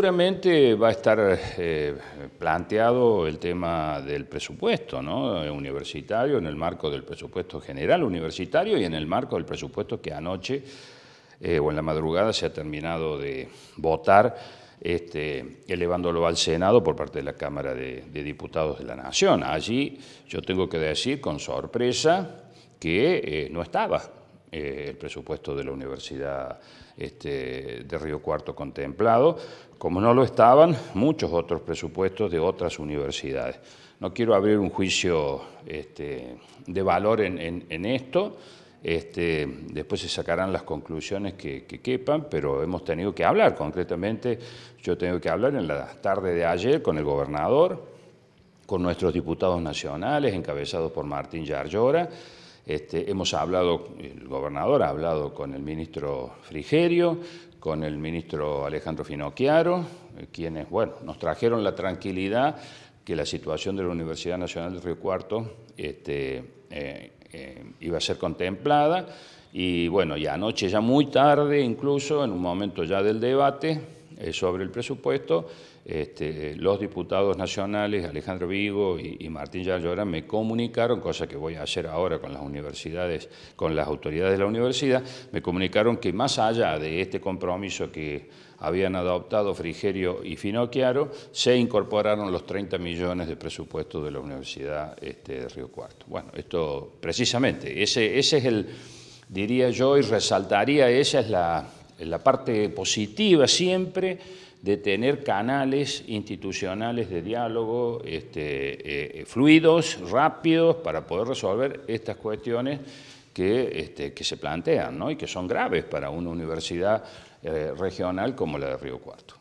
seguramente va a estar eh, planteado el tema del presupuesto ¿no? universitario en el marco del presupuesto general universitario y en el marco del presupuesto que anoche eh, o en la madrugada se ha terminado de votar, este, elevándolo al Senado por parte de la Cámara de, Diputados de la Nación. Allí yo tengo que decir con sorpresa que eh, no estaba eh, el presupuesto de la Universidad este, de Río Cuarto contemplado, como no lo estaban muchos otros presupuestos de otras universidades. No quiero abrir un juicio este, de valor en, esto, este, después se sacarán las conclusiones que, quepan, pero hemos tenido que hablar concretamente. Yo tengo que hablar en la tarde de ayer con el gobernador, con nuestros diputados nacionales, encabezados por Martín Yarllora, este, hemos hablado, el gobernador ha hablado con el ministro Frigerio, con el ministro Alejandro Finocchiaro, eh, quienes, bueno, nos trajeron la tranquilidad que la situación de la Universidad Nacional de Río Cuarto este, eh, eh, iba a ser contemplada. Y bueno, ya anoche, ya muy tarde, incluso en un momento ya del debate, eh, sobre el presupuesto, este, los diputados nacionales Alejandro Vigo y, Martín Yallora me comunicaron, cosa que voy a hacer ahora con las universidades, con las autoridades de la universidad, me comunicaron que más allá de este compromiso que habían adoptado Frigerio y Finocchiaro, se incorporaron los 30 millones de presupuesto de la Universidad este, de Río Cuarto. Bueno, esto precisamente, ese, ese es el, diría yo, y resaltaría, esa es la la parte positiva siempre de tener canales institucionales de diálogo este, eh, fluidos, rápidos, para poder resolver estas cuestiones que, este, que se plantean ¿no? y que son graves para una universidad eh, regional como la de Río Cuarto.